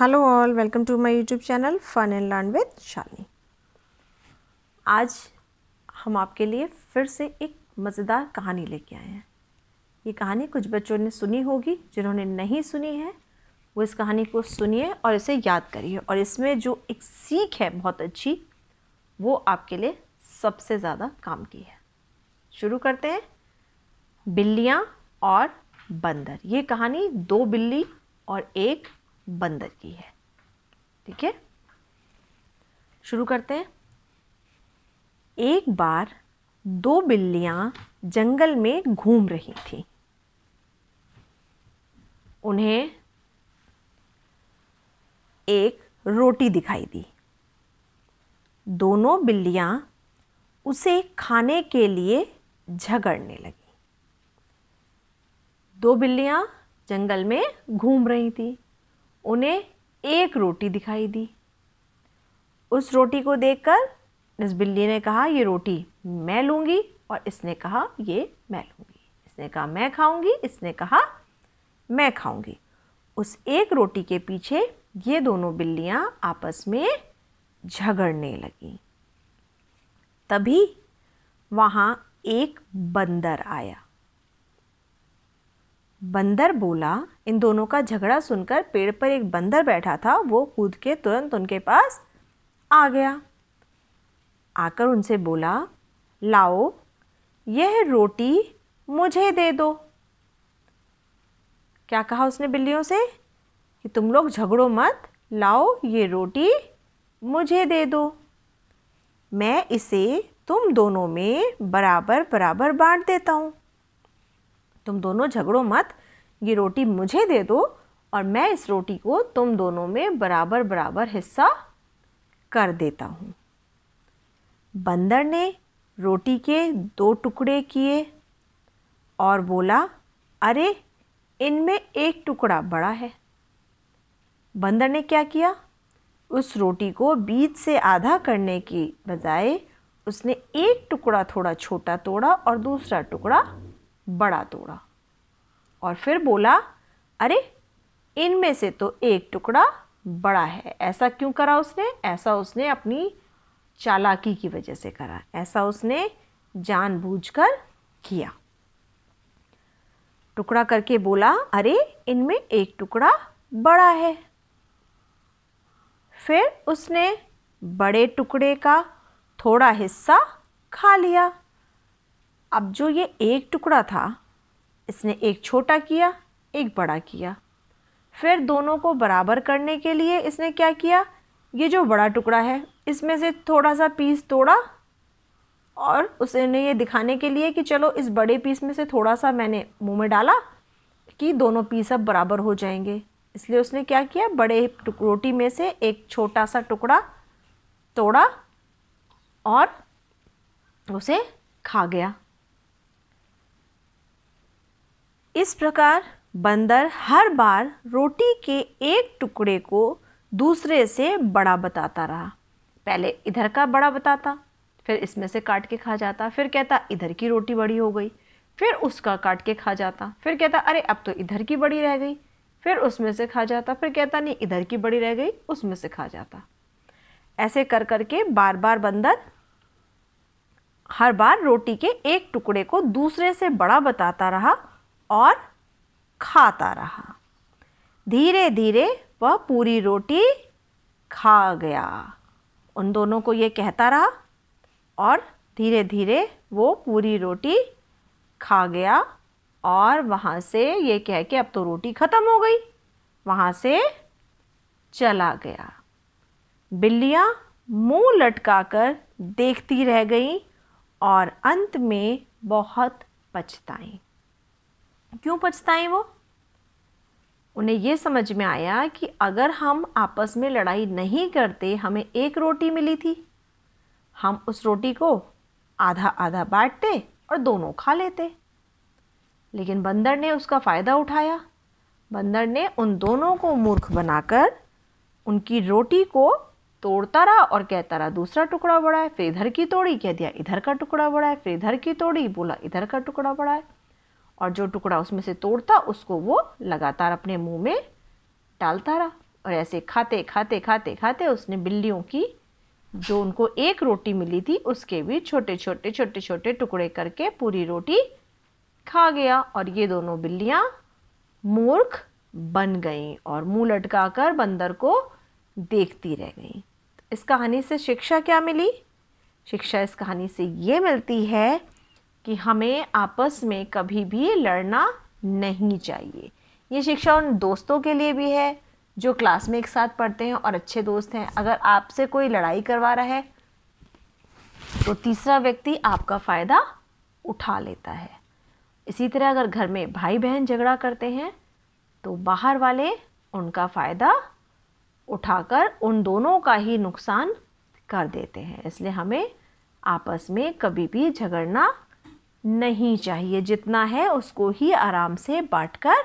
hello all welcome to my YouTube channel fun and learn with Shali आज हम आपके लिए फिर से एक मज़ेदार कहानी लेके आए हैं ये कहानी कुछ बच्चों ने सुनी होगी जिन्होंने नहीं सुनी है वो इस कहानी को सुनिए और इसे याद करिए और इसमें जो एक सीख है बहुत अच्छी वो आपके लिए सबसे ज़्यादा काम की है शुरू करते हैं बिल्लियाँ और बंदर ये कहानी दो बिल्ली और एक बंदर की है ठीक है शुरू करते हैं एक बार दो बिल्लियां जंगल में घूम रही थी उन्हें एक रोटी दिखाई दी दोनों बिल्लियां उसे खाने के लिए झगड़ने लगी दो बिल्लियां जंगल में घूम रही थी उन्हें एक रोटी दिखाई दी उस रोटी को देखकर इस बिल्ली ने कहा ये रोटी मैं लूँगी और इसने कहा ये मैं लूँगी इसने कहा मैं खाऊँगी इसने कहा मैं खाऊँगी उस एक रोटी के पीछे ये दोनों बिल्लियाँ आपस में झगड़ने लगी तभी वहाँ एक बंदर आया बंदर बोला इन दोनों का झगड़ा सुनकर पेड़ पर एक बंदर बैठा था वो कूद के तुरंत उनके पास आ गया आकर उनसे बोला लाओ यह रोटी मुझे दे दो क्या कहा उसने बिल्लियों से कि तुम लोग झगड़ो मत लाओ ये रोटी मुझे दे दो मैं इसे तुम दोनों में बराबर बराबर बांट देता हूँ तुम दोनों झगड़ो मत ये रोटी मुझे दे दो और मैं इस रोटी को तुम दोनों में बराबर बराबर हिस्सा कर देता हूँ बंदर ने रोटी के दो टुकड़े किए और बोला अरे इनमें एक टुकड़ा बड़ा है बंदर ने क्या किया उस रोटी को बीच से आधा करने की बजाय उसने एक टुकड़ा थोड़ा छोटा तोड़ा और दूसरा टुकड़ा बड़ा तोड़ा और फिर बोला अरे इनमें से तो एक टुकड़ा बड़ा है ऐसा क्यों करा उसने ऐसा उसने अपनी चालाकी की वजह से करा ऐसा उसने जानबूझकर किया टुकड़ा करके बोला अरे इनमें एक टुकड़ा बड़ा है फिर उसने बड़े टुकड़े का थोड़ा हिस्सा खा लिया अब जो ये एक टुकड़ा था इसने एक छोटा किया एक बड़ा किया फिर दोनों को बराबर करने के लिए इसने क्या किया ये जो बड़ा टुकड़ा है इसमें से थोड़ा सा पीस तोड़ा और उसने ये दिखाने के लिए कि चलो इस बड़े पीस में से थोड़ा सा मैंने मुंह में डाला कि दोनों पीस अब बराबर हो जाएंगे इसलिए उसने क्या किया बड़े रोटी में से एक छोटा सा टुकड़ा तोड़ा और उसे खा गया इस प्रकार बंदर हर बार रोटी के एक टुकड़े को दूसरे से बड़ा बताता रहा पहले इधर का बड़ा बताता फिर इसमें से काट के खा जाता फिर कहता इधर की रोटी बड़ी हो गई फिर उसका काट के खा जाता फिर कहता अरे अब तो इधर की बड़ी रह गई फिर उसमें से खा जाता फिर कहता नहीं इधर की बड़ी रह गई उसमें से खा जाता ऐसे कर कर के बार बार बंदर हर बार रोटी के एक टुकड़े को दूसरे से बड़ा बताता रहा और खाता रहा धीरे धीरे वह पूरी रोटी खा गया उन दोनों को ये कहता रहा और धीरे धीरे वो पूरी रोटी खा गया और वहाँ से ये कह के अब तो रोटी ख़त्म हो गई वहाँ से चला गया बिल्लियाँ मुंह लटकाकर देखती रह गईं और अंत में बहुत पछताईं क्यों पछताएं वो उन्हें ये समझ में आया कि अगर हम आपस में लड़ाई नहीं करते हमें एक रोटी मिली थी हम उस रोटी को आधा आधा बांटते और दोनों खा लेते लेकिन बंदर ने उसका फ़ायदा उठाया बंदर ने उन दोनों को मूर्ख बनाकर उनकी रोटी को तोड़ता रहा और कहता रहा दूसरा टुकड़ा बड़ा है फिर इधर की तोड़ी कह दिया इधर का टुकड़ा बड़ा है फिर इधर की तोड़ी बोला इधर का टुकड़ा बड़ा है और जो टुकड़ा उसमें से तोड़ता उसको वो लगातार अपने मुंह में डालता रहा और ऐसे खाते खाते खाते खाते उसने बिल्लियों की जो उनको एक रोटी मिली थी उसके भी छोटे छोटे छोटे छोटे टुकड़े करके पूरी रोटी खा गया और ये दोनों बिल्लियाँ मूर्ख बन गईं और मुंह लटकाकर बंदर को देखती रह गईं इस कहानी से शिक्षा क्या मिली शिक्षा इस कहानी से ये मिलती है कि हमें आपस में कभी भी लड़ना नहीं चाहिए ये शिक्षा उन दोस्तों के लिए भी है जो क्लास में एक साथ पढ़ते हैं और अच्छे दोस्त हैं अगर आपसे कोई लड़ाई करवा रहा है तो तीसरा व्यक्ति आपका फ़ायदा उठा लेता है इसी तरह अगर घर में भाई बहन झगड़ा करते हैं तो बाहर वाले उनका फ़ायदा उठाकर उन दोनों का ही नुकसान कर देते हैं इसलिए हमें आपस में कभी भी झगड़ना नहीं चाहिए जितना है उसको ही आराम से बांट कर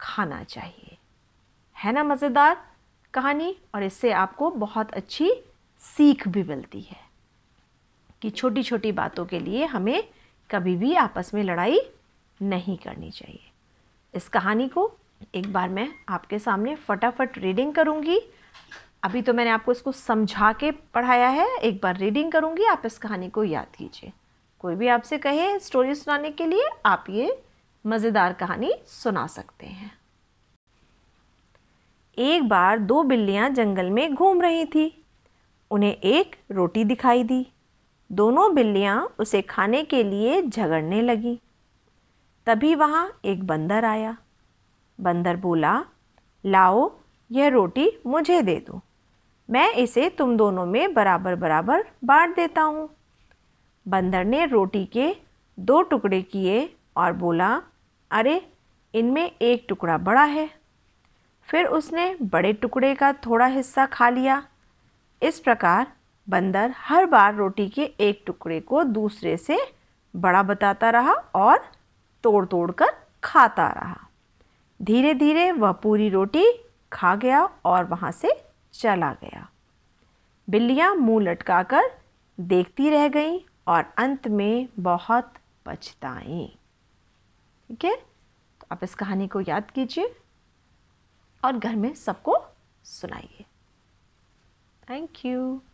खाना चाहिए है ना मज़ेदार कहानी और इससे आपको बहुत अच्छी सीख भी मिलती है कि छोटी छोटी बातों के लिए हमें कभी भी आपस में लड़ाई नहीं करनी चाहिए इस कहानी को एक बार मैं आपके सामने फटाफट रीडिंग करूँगी अभी तो मैंने आपको इसको समझा के पढ़ाया है एक बार रीडिंग करूँगी आप इस कहानी को याद कीजिए कोई भी आपसे कहे स्टोरी सुनाने के लिए आप ये मज़ेदार कहानी सुना सकते हैं एक बार दो बिल्लियाँ जंगल में घूम रही थी उन्हें एक रोटी दिखाई दी दोनों बिल्लियाँ उसे खाने के लिए झगड़ने लगी तभी वहाँ एक बंदर आया बंदर बोला लाओ यह रोटी मुझे दे दो मैं इसे तुम दोनों में बराबर बराबर बांट देता हूँ बंदर ने रोटी के दो टुकड़े किए और बोला अरे इनमें एक टुकड़ा बड़ा है फिर उसने बड़े टुकड़े का थोड़ा हिस्सा खा लिया इस प्रकार बंदर हर बार रोटी के एक टुकड़े को दूसरे से बड़ा बताता रहा और तोड़ तोड़ कर खाता रहा धीरे धीरे वह पूरी रोटी खा गया और वहाँ से चला गया बिल्लियाँ मुंह लटकाकर देखती रह गईं और अंत में बहुत पछताएं ठीक है तो आप इस कहानी को याद कीजिए और घर में सबको सुनाइए थैंक यू